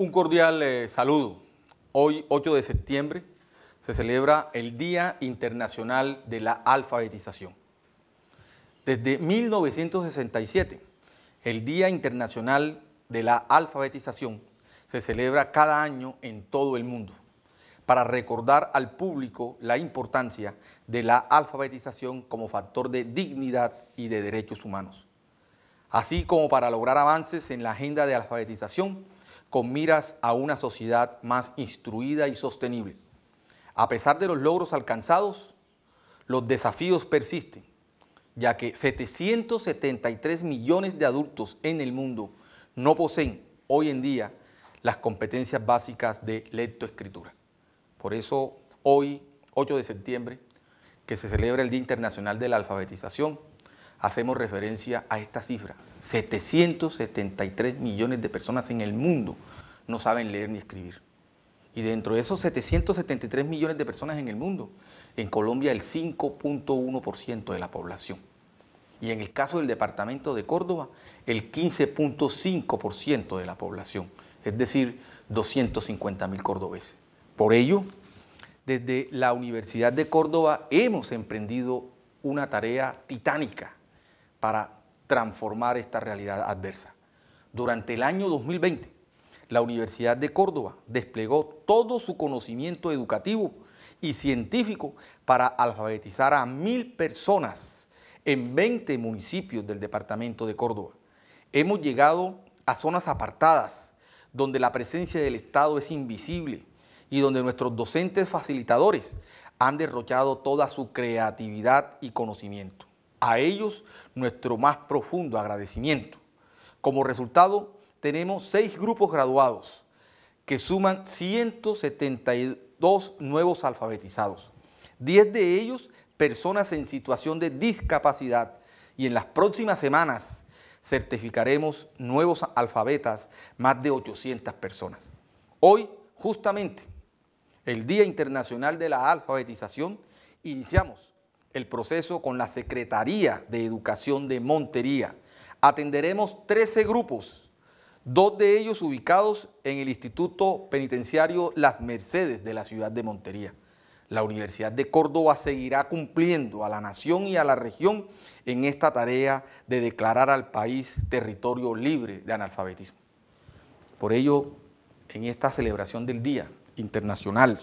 Un cordial eh, saludo. Hoy, 8 de septiembre, se celebra el Día Internacional de la Alfabetización. Desde 1967, el Día Internacional de la Alfabetización se celebra cada año en todo el mundo para recordar al público la importancia de la alfabetización como factor de dignidad y de derechos humanos, así como para lograr avances en la agenda de alfabetización con miras a una sociedad más instruida y sostenible. A pesar de los logros alcanzados, los desafíos persisten, ya que 773 millones de adultos en el mundo no poseen hoy en día las competencias básicas de lectoescritura. Por eso hoy, 8 de septiembre, que se celebra el Día Internacional de la Alfabetización, hacemos referencia a esta cifra. 773 millones de personas en el mundo no saben leer ni escribir. Y dentro de esos 773 millones de personas en el mundo, en Colombia el 5.1% de la población. Y en el caso del departamento de Córdoba, el 15.5% de la población, es decir, 250 mil cordobeses. Por ello, desde la Universidad de Córdoba hemos emprendido una tarea titánica para transformar esta realidad adversa. Durante el año 2020, la Universidad de Córdoba desplegó todo su conocimiento educativo y científico para alfabetizar a mil personas en 20 municipios del departamento de Córdoba. Hemos llegado a zonas apartadas, donde la presencia del Estado es invisible y donde nuestros docentes facilitadores han derrochado toda su creatividad y conocimiento. A ellos nuestro más profundo agradecimiento. Como resultado, tenemos seis grupos graduados que suman 172 nuevos alfabetizados. 10 de ellos personas en situación de discapacidad y en las próximas semanas certificaremos nuevos alfabetas, más de 800 personas. Hoy, justamente, el Día Internacional de la Alfabetización, iniciamos el proceso con la Secretaría de Educación de Montería. Atenderemos 13 grupos, dos de ellos ubicados en el Instituto Penitenciario Las Mercedes de la ciudad de Montería. La Universidad de Córdoba seguirá cumpliendo a la nación y a la región en esta tarea de declarar al país territorio libre de analfabetismo. Por ello, en esta celebración del Día Internacional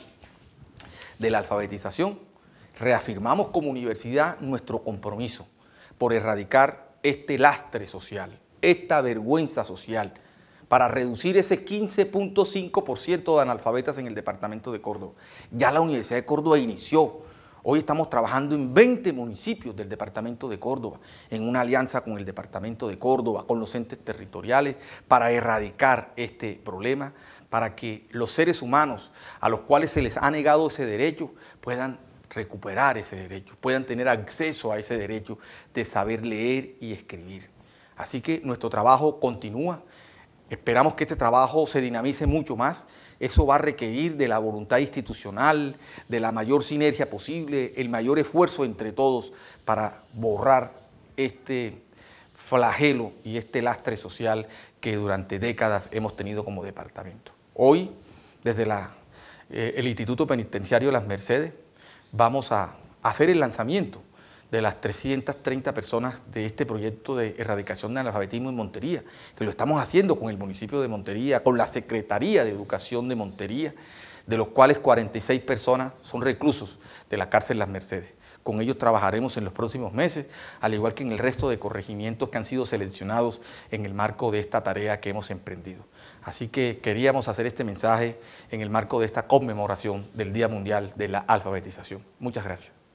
de la Alfabetización, reafirmamos como universidad nuestro compromiso por erradicar este lastre social, esta vergüenza social, para reducir ese 15.5% de analfabetas en el departamento de Córdoba. Ya la Universidad de Córdoba inició. Hoy estamos trabajando en 20 municipios del departamento de Córdoba, en una alianza con el departamento de Córdoba, con los entes territoriales, para erradicar este problema, para que los seres humanos a los cuales se les ha negado ese derecho puedan recuperar ese derecho, puedan tener acceso a ese derecho de saber leer y escribir. Así que nuestro trabajo continúa. Esperamos que este trabajo se dinamice mucho más. Eso va a requerir de la voluntad institucional, de la mayor sinergia posible, el mayor esfuerzo entre todos para borrar este flagelo y este lastre social que durante décadas hemos tenido como departamento. Hoy, desde eh, el Instituto Penitenciario Las Mercedes, vamos a hacer el lanzamiento de las 330 personas de este proyecto de erradicación del analfabetismo en Montería, que lo estamos haciendo con el municipio de Montería, con la Secretaría de Educación de Montería, de los cuales 46 personas son reclusos de la cárcel Las Mercedes. Con ellos trabajaremos en los próximos meses, al igual que en el resto de corregimientos que han sido seleccionados en el marco de esta tarea que hemos emprendido. Así que queríamos hacer este mensaje en el marco de esta conmemoración del Día Mundial de la Alfabetización. Muchas gracias.